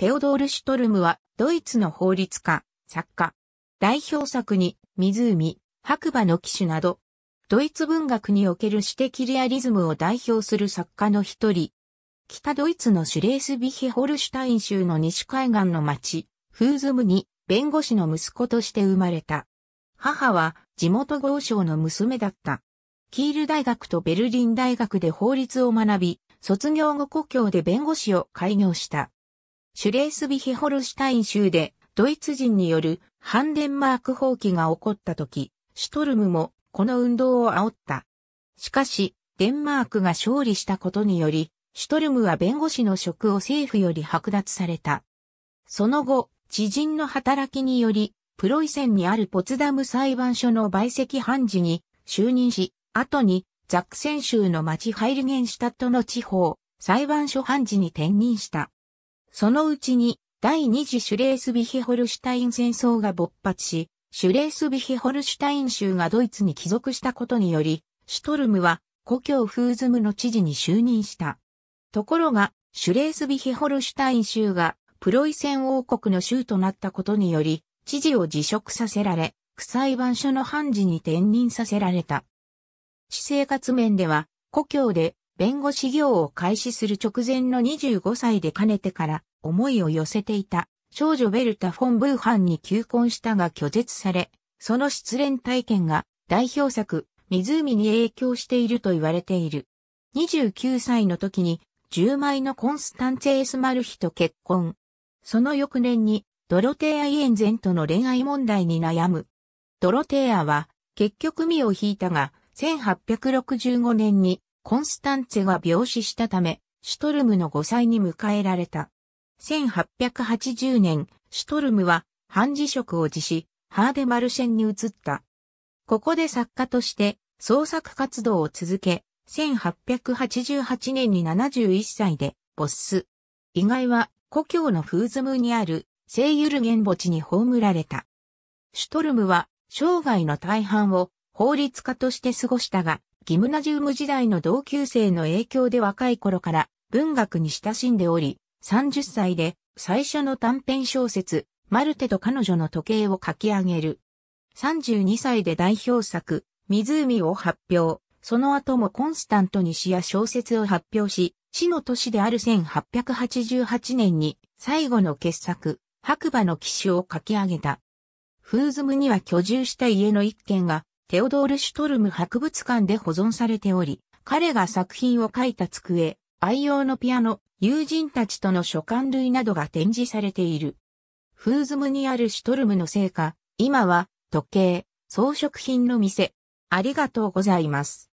テオドール・シュトルムは、ドイツの法律家、作家。代表作に、湖、白馬の騎手など、ドイツ文学における詩的リアリズムを代表する作家の一人。北ドイツのシュレースビヒホルシュタイン州の西海岸の町、フーズムに弁護士の息子として生まれた。母は地元豪商の娘だった。キール大学とベルリン大学で法律を学び、卒業後故郷で弁護士を開業した。シュレースビヒホルシュタイン州でドイツ人による反デンマーク放棄が起こった時、シュトルムもこの運動を煽った。しかし、デンマークが勝利したことにより、シュトルムは弁護士の職を政府より剥奪された。その後、知人の働きにより、プロイセンにあるポツダム裁判所の陪席判事に就任し、後にザクセン州の町ハイルゲンシュタットの地方、裁判所判事に転任した。そのうちに第二次シュレースビヒホルシュタイン戦争が勃発し、シュレースビヒホルシュタイン州がドイツに帰属したことにより、シュトルムは故郷フーズムの知事に就任した。ところが、シュレースビヒホルシュタイン州がプロイセン王国の州となったことにより、知事を辞職させられ、区裁判所の判事に転任させられた。私生活面では、故郷で弁護士業を開始する直前の25歳でかねてから思いを寄せていた少女ベルタ・フォン・ブーハンに求婚したが拒絶され、その失恋体験が代表作、湖に影響していると言われている。29歳の時に、10枚のコンスタンツェ・エスマルヒと結婚。その翌年に、ドロテア・イエンゼンとの恋愛問題に悩む。ドロテアは、結局身を引いたが、1865年にコンスタンツェが病死したため、シュトルムの5歳に迎えられた。1880年、シュトルムは、判事職を辞し、ハーデマルシェンに移った。ここで作家として、創作活動を続け、1888年に71歳で、ボッス。意外は、故郷のフーズムにある、聖ゆる原墓地に葬られた。シュトルムは、生涯の大半を、法律家として過ごしたが、ギムナジウム時代の同級生の影響で若い頃から文学に親しんでおり、30歳で最初の短編小説、マルテと彼女の時計を書き上げる。32歳で代表作、湖を発表。その後もコンスタントに詩や小説を発表し、死の年である1888年に最後の傑作、白馬の騎士を書き上げた。フーズムには居住した家の一軒がテオドール・シュトルム博物館で保存されており、彼が作品を書いた机、愛用のピアノ、友人たちとの書簡類などが展示されている。フーズムにあるシュトルムの成果、今は時計、装飾品の店。ありがとうございます。